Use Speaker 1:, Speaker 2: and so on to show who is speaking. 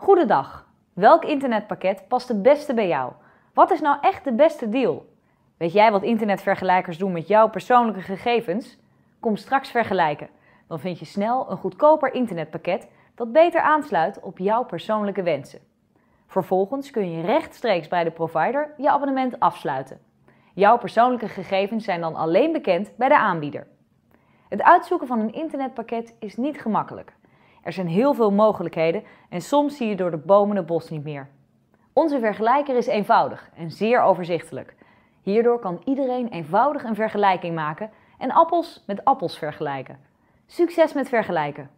Speaker 1: Goedendag. Welk internetpakket past het beste bij jou? Wat is nou echt de beste deal? Weet jij wat internetvergelijkers doen met jouw persoonlijke gegevens? Kom straks vergelijken. Dan vind je snel een goedkoper internetpakket dat beter aansluit op jouw persoonlijke wensen. Vervolgens kun je rechtstreeks bij de provider je abonnement afsluiten. Jouw persoonlijke gegevens zijn dan alleen bekend bij de aanbieder. Het uitzoeken van een internetpakket is niet gemakkelijk. Er zijn heel veel mogelijkheden en soms zie je door de bomen het bos niet meer. Onze vergelijker is eenvoudig en zeer overzichtelijk. Hierdoor kan iedereen eenvoudig een vergelijking maken en appels met appels vergelijken. Succes met vergelijken!